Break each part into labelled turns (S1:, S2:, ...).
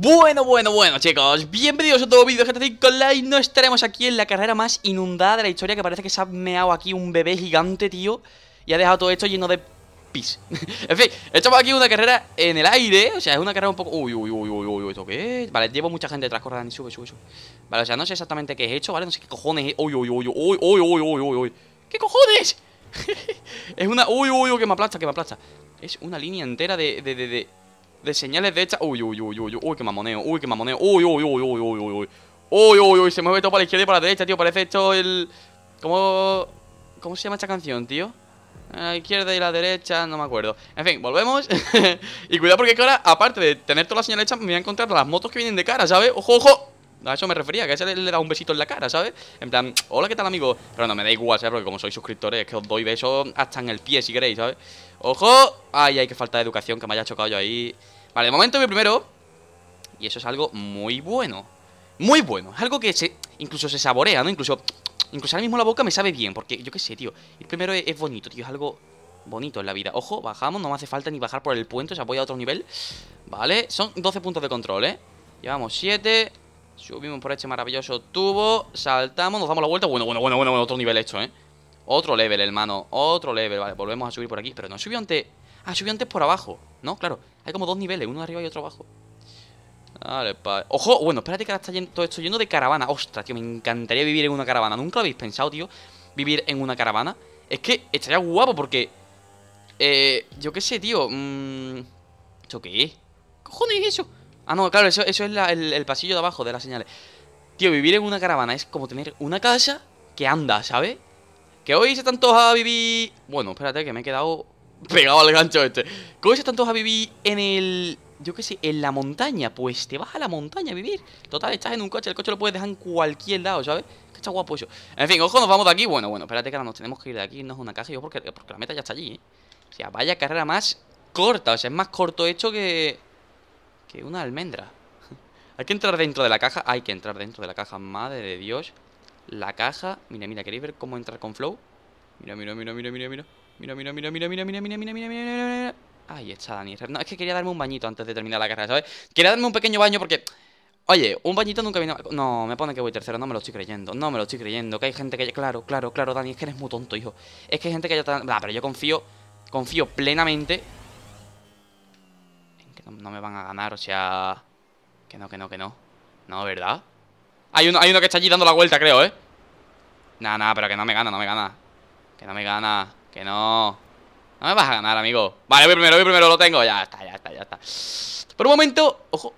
S1: Bueno, bueno, bueno chicos, bienvenidos a otro vídeo de GTA Online No estaremos aquí en la carrera más inundada de la historia Que parece que se ha meado aquí un bebé gigante, tío Y ha dejado todo esto lleno de pis En fin, estamos aquí en una carrera en el aire O sea, es una carrera un poco... Uy, uy, uy, uy, uy, ¿esto qué es? Vale, llevo mucha gente detrás, corre, y sube, sube, sube Vale, o sea, no sé exactamente qué es hecho, ¿vale? No sé qué cojones es... Uy, uy, uy, uy, uy, uy, uy, uy, uy ¿Qué cojones? es una... Uy, uy, uy, que me aplasta, que me aplasta Es una línea entera de, de, de... De señales de hecha Uy, uy, uy, uy, uy, uy, que mamoneo, uy, qué mamoneo. Uy, uy, uy, uy, uy, uy, uy. Uy, uy, uy, se mueve todo para la izquierda y para la derecha, tío. Parece esto el. ¿Cómo. ¿Cómo se llama esta canción, tío? Eh, la izquierda y la derecha, no me acuerdo. En fin, volvemos. y cuidado porque ahora, aparte de tener todas las señales hechas, me voy a encontrar las motos que vienen de cara, ¿sabes? ¡Ojo, ojo! A eso me refería, que a ese le, da un besito en la cara, ¿sabes? En plan, hola, ¿qué tal, amigo? Pero no, me da igual, ¿sabes? Porque como sois suscriptores, es que os doy besos hasta en el pie, si queréis, ¿sabes? ¡Ojo! Ay, ay, que falta de educación, que me haya chocado yo ahí. Vale, de momento mi primero. Y eso es algo muy bueno. Muy bueno. Es algo que se, incluso se saborea, ¿no? Incluso, incluso ahora mismo la boca me sabe bien, porque yo qué sé, tío. El primero es, bonito, tío. Es algo bonito en la vida. Ojo, bajamos, no me hace falta ni bajar por el puente, se apoya a otro nivel. Vale, son 12 puntos de control, ¿eh? Llevamos 7... Subimos por este maravilloso tubo. Saltamos, nos damos la vuelta. Bueno, bueno, bueno, bueno, otro nivel hecho, ¿eh? Otro level, hermano. Otro level. Vale, volvemos a subir por aquí. Pero no subió antes. Ah, subió antes por abajo. No, claro. Hay como dos niveles, uno arriba y otro abajo. Dale, padre. Ojo, bueno, espérate que ahora está yendo, todo esto lleno de caravana. Ostras, tío, me encantaría vivir en una caravana. Nunca lo habéis pensado, tío. Vivir en una caravana. Es que estaría guapo porque. Eh, yo qué sé, tío. Mmm, ¿Esto qué es? ¿Cojones es eso? Ah, no, claro, eso, es el, pasillo de abajo de las señales. Tío, vivir en una caravana es como tener una casa que anda, ¿sabes? Que hoy se tantos a vivir... Bueno, espérate, que me he quedado pegado al gancho este. Que hoy se tantos a vivir en el... Yo qué sé, en la montaña. Pues te vas a la montaña a vivir. Total, estás en un coche, el coche lo puedes dejar en cualquier lado, ¿sabes? Que está guapo eso. En fin, ojo, nos vamos de aquí. Bueno, bueno, espérate que ahora nos tenemos que ir de aquí, No es una casa Yo porque, porque la meta ya está allí, ¿eh? O sea, vaya carrera más corta. O sea, es más corto hecho que... Que una almendra. ¿Hay que entrar dentro de la caja? Hay que entrar dentro de la caja, madre de Dios. La caja. Mira, mira, ¿queréis ver cómo entrar con Flow? Mira, mira, mira, mira, mira, mira. Mira, mira, mira, mira, mira, mira, mira, mira, Ahí está Dani. No, es que quería darme un bañito antes de terminar la carrera, ¿sabes? Quería darme un pequeño baño porque... Oye, un bañito nunca vino... No, me pone que voy tercero, no me lo estoy creyendo, no me lo estoy creyendo. Que hay gente que... Claro, claro, claro, Dani, es que eres muy tonto, hijo. Es que hay gente que ya... pero yo confío, confío plenamente no me van a ganar, o sea... Que no, que no, que no. No, ¿verdad? Hay uno, que está allí dando la vuelta, creo, ¿eh? Nah, no, pero que no me gana, no me gana. Que no me gana, que no. No me vas a ganar, amigo. Vale, voy primero, voy primero, lo tengo. Ya está, ya está, ya está. Por un momento, ojo.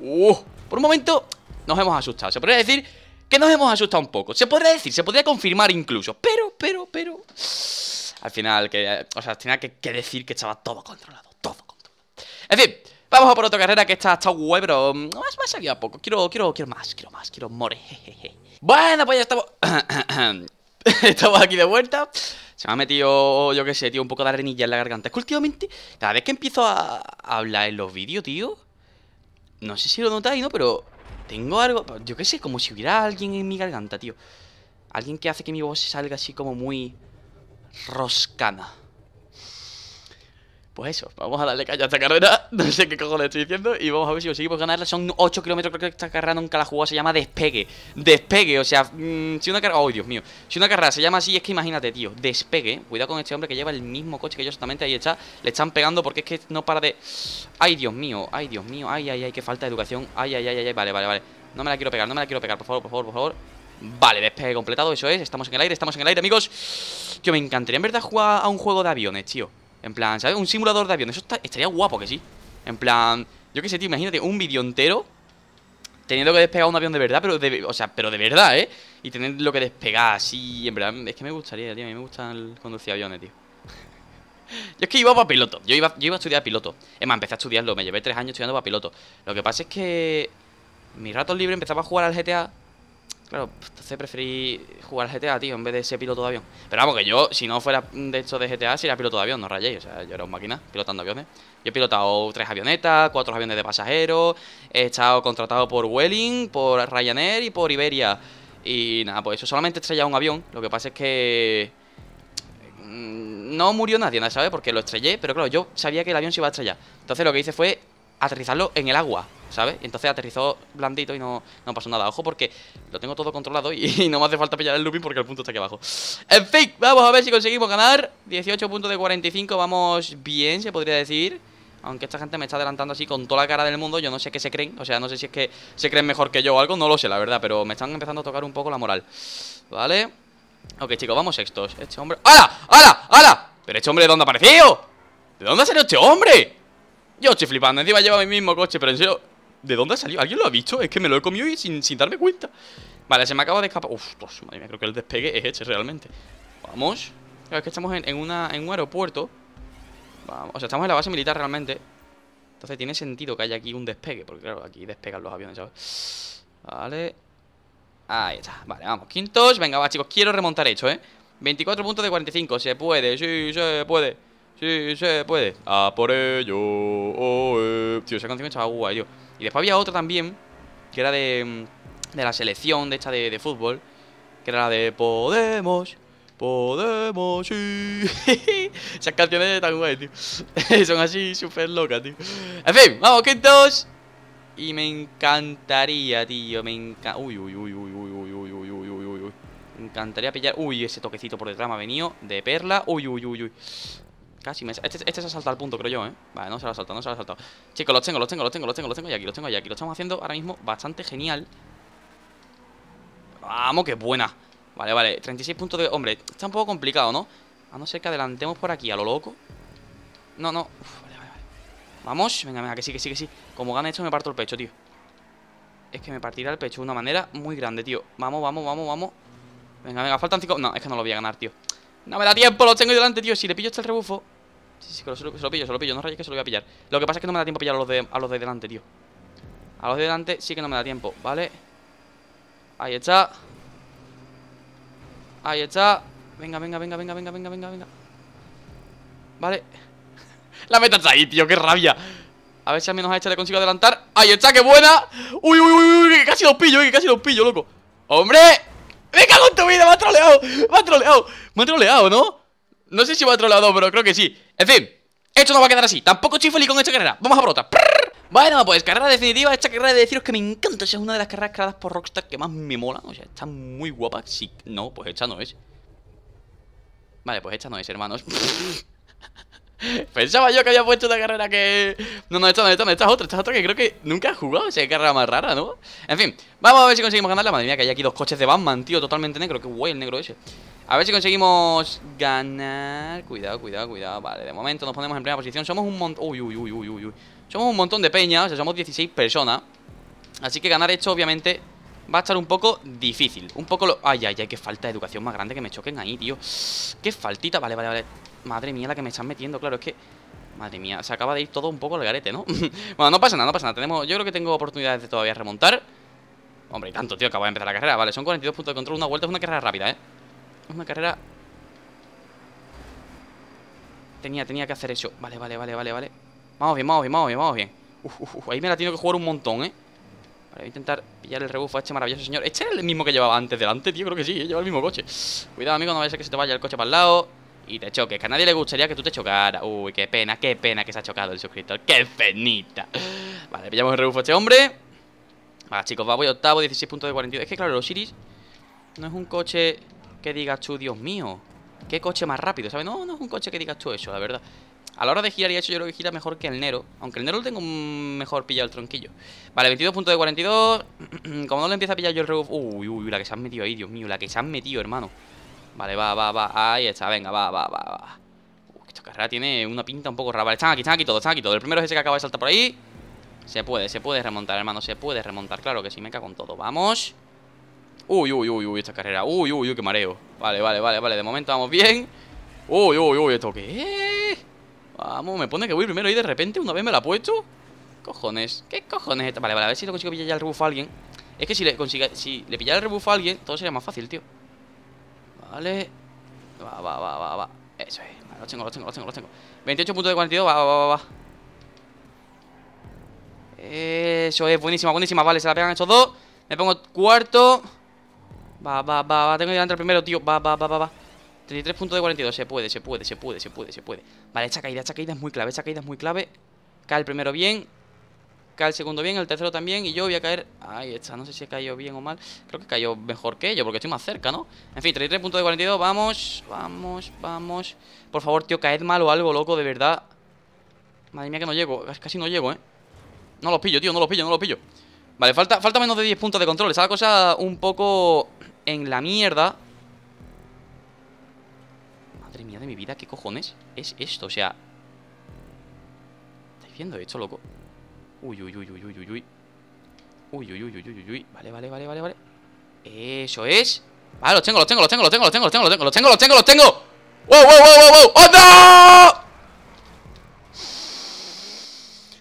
S1: Uh, por un momento nos hemos asustado. Se podría decir que nos hemos asustado un poco. Se podría decir, se podría confirmar incluso. Pero, pero, pero. Al final, que. O sea, tenía que, que decir que estaba todo controlado. En fin, vamos a por otra carrera que está, hasta guay, pero mm, más me ha salido poco. Quiero, quiero, quiero más, quiero más, quiero more. Bueno, pues ya estamos... estamos aquí de vuelta. Se me ha metido, yo qué sé, tío, un poco de arenilla en la garganta. Es que últimamente, cada vez que empiezo a hablar en los vídeos, tío... No sé si lo notáis, ¿no? Pero tengo algo... Yo qué sé, como si hubiera alguien en mi garganta, tío. Alguien que hace que mi voz salga así como muy... Roscana. Pues eso, vamos a darle caña a esta carrera. No sé qué cojones estoy diciendo. Y vamos a ver si conseguimos ganarla. Son 8 kilómetros. Creo que esta carrera nunca la jugó. Se llama despegue. Despegue. O sea, mm, si una carrera. Oh, Dios mío. Si una carrera se llama así, es que imagínate, tío. Despegue. Cuidado con este hombre que lleva el mismo coche que yo exactamente. Ahí está. Le están pegando porque es que no para de. Ay, Dios mío. Ay, Dios mío. Ay, ay, ay. Qué falta de educación. Ay, ay, ay, ay. Vale, vale, vale. No me la quiero pegar. No me la quiero pegar. Por favor, por favor, por favor. Vale, despegue completado. Eso es. Estamos en el aire. Estamos en el aire, amigos. Tío, me encantaría en verdad jugar a un juego de aviones, tío. En plan, ¿sabes? Un simulador de avión. Eso estaría guapo que sí. En plan, yo qué sé, tío, imagínate un vídeo entero teniendo que despegar un avión de verdad, pero de, o sea, pero de verdad, ¿eh? Y lo que despegar así, en verdad, es que me gustaría, tío, a mí me gusta conducir aviones, tío. yo es que iba para piloto, yo iba, yo iba a estudiar piloto. Es más, empecé a estudiarlo, me llevé tres años estudiando para piloto. Lo que pasa es que Mi rato libre empezaba a jugar al GTA Claro, pues, entonces preferí jugar GTA, tío, en vez de ser piloto de avión. Pero vamos, que yo, si no fuera de hecho de GTA, sería piloto de avión, no rayéis. O sea, yo era un máquina pilotando aviones. Yo he pilotado tres avionetas, cuatro aviones de pasajeros. He estado contratado por Welling, por Ryanair y por Iberia. Y nada, pues eso solamente estrellado un avión. Lo que pasa es que. Mm, no murió nadie, ¿sabes? Porque lo estrellé, pero claro, yo sabía que el avión se iba a estrellar. Entonces lo que hice fue aterrizarlo en el agua. ¿sabes? Y entonces aterrizó blandito y no, pasó nada. Ojo porque lo tengo todo controlado y, no me hace falta pillar el looping porque el punto está aquí abajo. En fin, vamos a ver si conseguimos ganar. 18 puntos de 45, vamos bien, se podría decir. Aunque esta gente me está adelantando así con toda la cara del mundo, yo no sé qué se creen. O sea, no sé si es que se creen mejor que yo o algo, no lo sé, la verdad. Pero me están empezando a tocar un poco la moral. ¿Vale? Ok, chicos, vamos sextos. Este hombre... ¡Hala! ¡Hala! ¡Hala! ¿Pero este hombre de dónde ha aparecido? ¿De dónde ha salido este hombre? Yo estoy flipando, encima lleva mi mismo coche, pero en serio ¿De dónde ha salido? ¿Alguien lo ha visto? Es que me lo he comido y sin, darme cuenta. Vale, se me acaba de escapar. Uf, madre creo que el despegue es hecho, este, realmente. Vamos. Es que estamos en, en un aeropuerto. Vamos. O sea, estamos en la base militar realmente. Entonces tiene sentido que haya aquí un despegue. Porque claro, aquí despegan los aviones, ¿sabes? Vale. Ahí está. Vale, vamos. Quintos. Venga, va, chicos. Quiero remontar hecho. ¿eh? 24 puntos de 45. Se puede. Sí, se puede. Sí, se puede. A por ello. Tío, esa canción estaba guay, tío. Y después había otra también, que era de, de la selección de esta de, de fútbol, que era la de Podemos. Podemos Sí Esas canciones están guay, tío. Son así súper locas, tío. En fin, vamos, quintos. Y me encantaría, tío. Me encanta. Uy, uy, uy, uy, uy, uy, uy, uy, uy, uy, uy. Me encantaría pillar. Uy, ese toquecito por detrás me ha venido. De perla. Uy, uy, uy, uy. Casi me... Este, este se ha saltado al punto, creo yo, ¿eh? Vale, no se lo ha saltado, no se lo ha saltado Chicos, los tengo, los tengo, los tengo, los tengo, los tengo Ya aquí, los tengo, ya aquí Lo estamos haciendo ahora mismo bastante genial Vamos, qué buena Vale, vale, 36 puntos de... Hombre, está un poco complicado, ¿no? A no ser que adelantemos por aquí, a lo loco No, no vale, vale, vale Vamos, venga, venga, que sí, que sí, que sí Como gane esto me parto el pecho, tío Es que me partirá el pecho de una manera muy grande, tío Vamos, vamos, vamos, vamos Venga, venga, faltan cinco. No, es que no lo voy a ganar, tío no me da tiempo, lo tengo ahí delante, tío. Si le pillo este rebufo. Sí, sí, que lo, se, lo, pillo, se lo pillo. No rayes que se lo voy a pillar. Lo que pasa es que no me da tiempo a pillar a los de, a los de delante, tío. A los de delante sí que no me da tiempo, ¿vale? Ahí está. Ahí está. Venga, venga, venga, venga, venga, venga, venga, venga. Vale. La metas ahí, tío, qué rabia. A ver si al menos a hecho este le consigo adelantar. ¡Ahí está, qué buena! ¡Uy, uy, uy, uy! Casi los pillo, eh, que casi los pillo, loco. ¡Hombre! venga con en tu vida! ¡Me ha troleado! ¡Me ha troleado! Me ha troleado, ¿no? No sé si me ha troleado, pero creo que sí En fin, esto no va a quedar así Tampoco chifoli con esta carrera Vamos a por otra bueno, pues carrera definitiva, esta carrera de deciros que me encanta, Esa es una de las carreras creadas por Rockstar que más me mola, o sea, está muy guapa, sí, no, pues esta no es. Vale, pues esta no es, hermanos. Pensaba yo que había puesto una carrera que... No, no, esta no, esta no, esta es otra, esta es otra que creo que nunca ha jugado, o esa carrera más rara, ¿no? En fin, vamos a ver si conseguimos ganarla Madre mía, que hay aquí dos coches de Batman, tío, totalmente negro Qué guay el negro ese A ver si conseguimos ganar... Cuidado, cuidado, cuidado Vale, de momento nos ponemos en primera posición Somos un montón... Uy, uy, uy, uy, uy Somos un montón de peñas, o sea, somos 16 personas Así que ganar esto, obviamente, va a estar un poco difícil Un poco lo... Ay, ay, ay, qué falta de educación más grande que me choquen ahí, tío Qué faltita, vale, vale, vale Madre mía, la que me están metiendo, claro, es que... Madre mía, se acaba de ir todo un poco al garete, ¿no? bueno, no pasa nada, no pasa nada. Tenemos, yo creo que tengo oportunidades de todavía remontar. Hombre, y tanto, tío, acabo de empezar la carrera. Vale, son 42 puntos de control, una vuelta, es una carrera rápida, ¿eh? Es una carrera... Tenía, tenía que hacer eso. Vale, vale, vale, vale, vale. Vamos bien, vamos bien, vamos bien, vamos bien. ahí me la tengo que jugar un montón, ¿eh? Vale, voy a intentar pillar el rebufo a este maravilloso señor. ¿Este es el mismo que llevaba antes delante, tío? Creo que sí, ¿eh? lleva el mismo coche. Cuidado, amigo, no vaya a ser que se te vaya el coche para el lado y te choques. Que a nadie le gustaría que tú te chocaras. Uy, qué pena, qué pena que se ha chocado el suscriptor. ¡Qué penita! Vale, pillamos el rebufo a este hombre. Vale, chicos, va, voy octavo, 16 puntos de 42. Es que claro, el Osiris no es un coche que digas tú, Dios mío. Qué coche más rápido, ¿sabes? No, no es un coche que digas tú eso, la verdad. A la hora de girar y hecho yo creo que gira mejor que el Nero. Aunque el Nero lo tengo mejor pillado el tronquillo. Vale, 22 puntos de 42. Como no le empieza a pillar yo el rebufo... Uy, uy, la que se han metido ahí, Dios mío. La que se han metido, hermano. Vale, va, va, va. Ahí está, venga, va, va, va, va. esta carrera tiene una pinta un poco rara. Vale, están aquí, están aquí todos, están aquí todos. El primero es ese que acaba de saltar por ahí. Se puede, se puede remontar, hermano. Se puede remontar, claro que sí, me cago en todo. Vamos. Uy, uy, uy, uy, esta carrera. Uy, uy, uy, qué mareo. Vale, vale, vale, vale. De momento vamos bien. Uy, uy, uy, esto qué. Vamos, me pone que voy primero y de repente una vez me la ha puesto. Cojones, ¿qué cojones? Vale, vale, a ver si lo consigo pillar ya el rebufo a alguien. Es que si le, consiga, si le pillara el rebufo a alguien, todo sería más fácil, tío. Vale. Va, va, va, va, va. Eso es. Vale, lo tengo, lo tengo, lo tengo, lo tengo. 28 puntos de 42. Va, va, va, va. Eso es. Buenísima, buenísima. Vale, se la pegan estos dos. Me pongo cuarto. Va, va, va, va. Tengo que delante al primero, tío. Va, va, va, va, va. 33 puntos de 42. Se puede, se puede, se puede, se puede, se puede. Vale, esta caída, esta caída es muy clave. Esta caída es muy clave. Cae el primero bien. Cae el segundo bien, el tercero también. Y yo voy a caer. Ahí está, no sé si he caído bien o mal. Creo que cayó mejor que yo, porque estoy más cerca, ¿no? En fin, 33 puntos de 42. Vamos, vamos, vamos. Por favor, tío, caed mal o algo, loco, de verdad. Madre mía, que no llego. Casi no llego, ¿eh? No los pillo, tío, no los pillo, no los pillo. Vale, falta, falta menos de 10 puntos de control. Está la cosa un poco en la mierda. Madre mía de mi vida, ¿qué cojones es esto? O sea... ¿Estáis viendo esto, loco? Uy, uy, uy, uy, uy, uy, uy. Uy, uy, uy, uy, uy, uy. Vale, vale, vale, vale, vale. Eso es. Vale, los tengo, los tengo, los tengo, los tengo, los tengo, los tengo, los tengo, los tengo, lo tengo. ¡Wow, wow, wow, wow, wow! ¡Oh, no!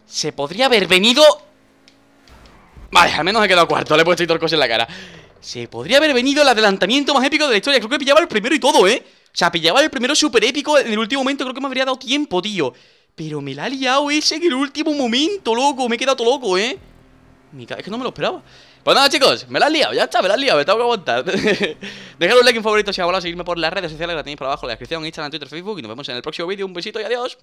S1: Se podría haber venido... Vale, al menos he quedado cuarto, le he puesto torcos en la cara. Se podría haber venido el adelantamiento más épico de la historia. Creo que pillaba el primero y todo, ¿eh? O sea, pillaba el primero súper épico en el último momento. Creo que me habría dado tiempo, tío. Pero me la ha liado ese en el último momento, loco. Me he quedado todo loco, ¿eh? Es que no me lo esperaba. Pues nada, chicos, me la has liado, ya está, me la has liado, me tengo que aguantar. Dejad un like, un favorito si os ha seguirme por las redes sociales que la tenéis por abajo en la descripción, Instagram, Twitter, Facebook. Y nos vemos en el próximo vídeo. Un besito y adiós.